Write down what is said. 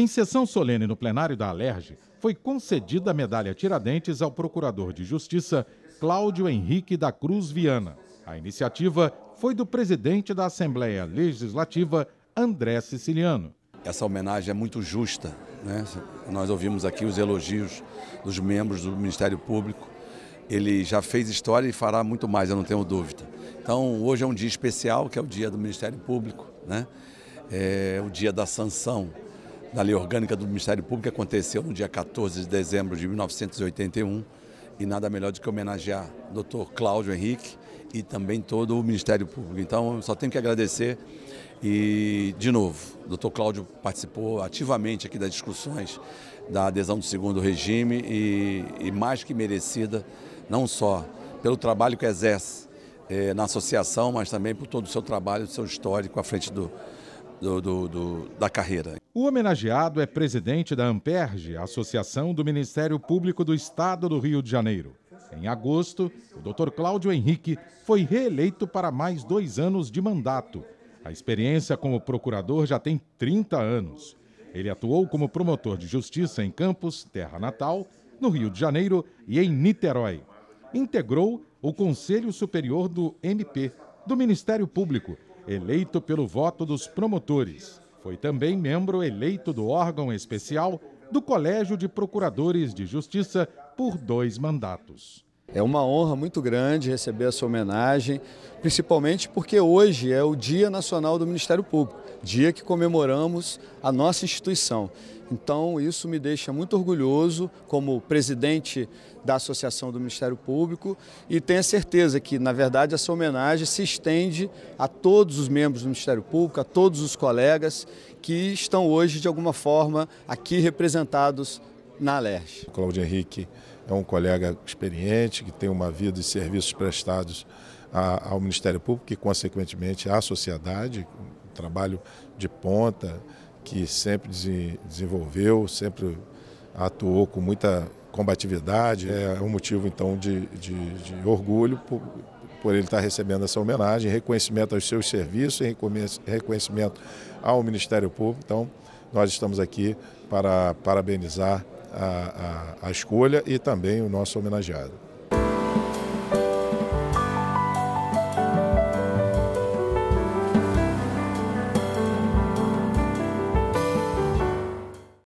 Em sessão solene no plenário da Alerj, foi concedida a medalha Tiradentes ao Procurador de Justiça Cláudio Henrique da Cruz Viana. A iniciativa foi do presidente da Assembleia Legislativa, André Siciliano. Essa homenagem é muito justa. Né? Nós ouvimos aqui os elogios dos membros do Ministério Público. Ele já fez história e fará muito mais, eu não tenho dúvida. Então, hoje é um dia especial, que é o dia do Ministério Público, né? é o dia da sanção da Lei Orgânica do Ministério Público aconteceu no dia 14 de dezembro de 1981 e nada melhor do que homenagear o Dr. Cláudio Henrique e também todo o Ministério Público. Então, eu só tenho que agradecer e, de novo, o Dr. Cláudio participou ativamente aqui das discussões da adesão do segundo regime e, e mais que merecida, não só pelo trabalho que exerce eh, na associação, mas também por todo o seu trabalho, o seu histórico à frente do, do, do, do, da carreira. O homenageado é presidente da Amperge, Associação do Ministério Público do Estado do Rio de Janeiro. Em agosto, o Dr. Cláudio Henrique foi reeleito para mais dois anos de mandato. A experiência como procurador já tem 30 anos. Ele atuou como promotor de justiça em Campos, terra natal, no Rio de Janeiro e em Niterói. Integrou o Conselho Superior do MP, do Ministério Público, eleito pelo voto dos promotores. Foi também membro eleito do órgão especial do Colégio de Procuradores de Justiça por dois mandatos. É uma honra muito grande receber essa homenagem, principalmente porque hoje é o Dia Nacional do Ministério Público, dia que comemoramos a nossa instituição. Então, isso me deixa muito orgulhoso como presidente da Associação do Ministério Público e tenho certeza que, na verdade, essa homenagem se estende a todos os membros do Ministério Público, a todos os colegas que estão hoje, de alguma forma, aqui representados na Alerj. Cláudio Henrique é um colega experiente que tem uma vida de serviços prestados a, ao Ministério Público e, consequentemente, à sociedade, um trabalho de ponta que sempre desenvolveu, sempre atuou com muita combatividade. É um motivo, então, de, de, de orgulho por, por ele estar recebendo essa homenagem, reconhecimento aos seus serviços, reconhecimento ao Ministério Público. Então, nós estamos aqui para parabenizar a, a, a escolha e também o nosso homenageado.